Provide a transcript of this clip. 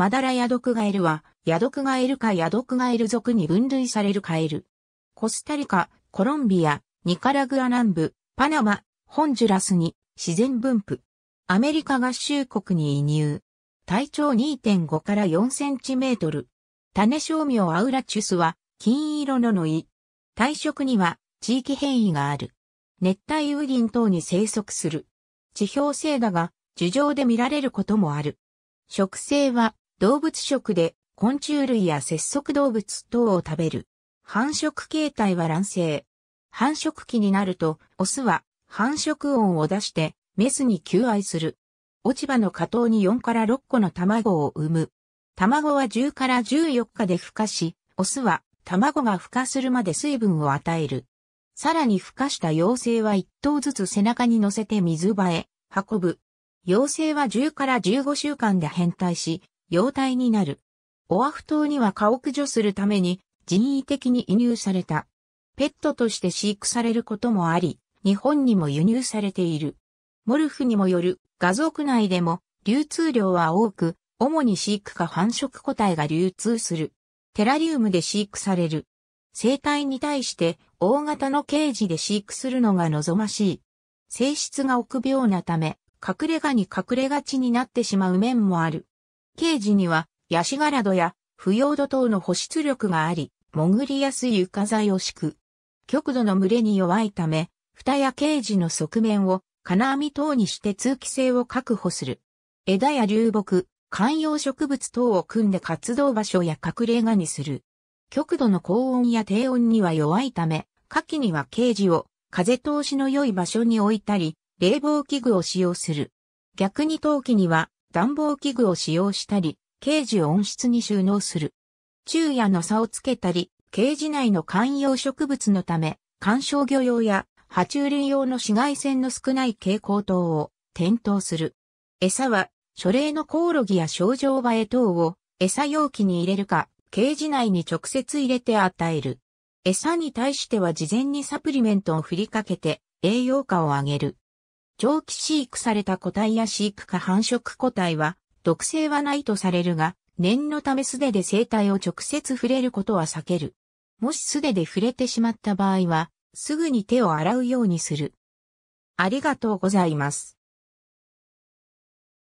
マダラヤドクガエルは、ヤドクガエルかヤドクガエル族に分類されるカエル。コスタリカ、コロンビア、ニカラグア南部、パナマ、ホンジュラスに自然分布。アメリカ合衆国に移入。体長2.5から4センチメートル。種商名アウラチュスは金色のの胃。体色には地域変異がある。熱帯雨林等に生息する。地表性だが、樹上で見られることもある。植生は動物食で昆虫類や節足動物等を食べる。繁殖形態は卵生。繁殖期になると、オスは繁殖音を出して、メスに求愛する。落ち葉の下等に4から6個の卵を産む。卵は10から14日で孵化し、オスは卵が孵化するまで水分を与える。さらに孵化した幼生は1頭ずつ背中に乗せて水場へ運ぶ。幼生は10から15週間で変態し、様態になる。オアフ島には家屋除するために人為的に移入された。ペットとして飼育されることもあり、日本にも輸入されている。モルフにもよる画像区内でも流通量は多く、主に飼育か繁殖個体が流通する。テラリウムで飼育される。生態に対して大型のケージで飼育するのが望ましい。性質が臆病なため、隠れ家に隠れがちになってしまう面もある。ージには、ヤシガラドや、腐葉土等の保湿力があり、潜りやすい床材を敷く。極度の群れに弱いため、蓋やケージの側面を金網等にして通気性を確保する。枝や流木、観葉植物等を組んで活動場所や隠れ家にする。極度の高温や低温には弱いため、夏季にはケージを風通しの良い場所に置いたり、冷房器具を使用する。逆に冬季には暖房器具を使用したり、ケージを温室に収納する。昼夜の差をつけたり、ケージ内の観葉植物のため、観賞魚用や爬虫類用の紫外線の少ない蛍光灯を点灯する。餌は、書類のコオロギや症状バえ等を餌容器に入れるか、ケージ内に直接入れて与える。餌に対しては事前にサプリメントを振りかけて栄養価を上げる。長期飼育された個体や飼育か繁殖個体は、毒性はないとされるが、念のため素手で生体を直接触れることは避ける。もし素手で触れてしまった場合は、すぐに手を洗うようにする。ありがとうございます。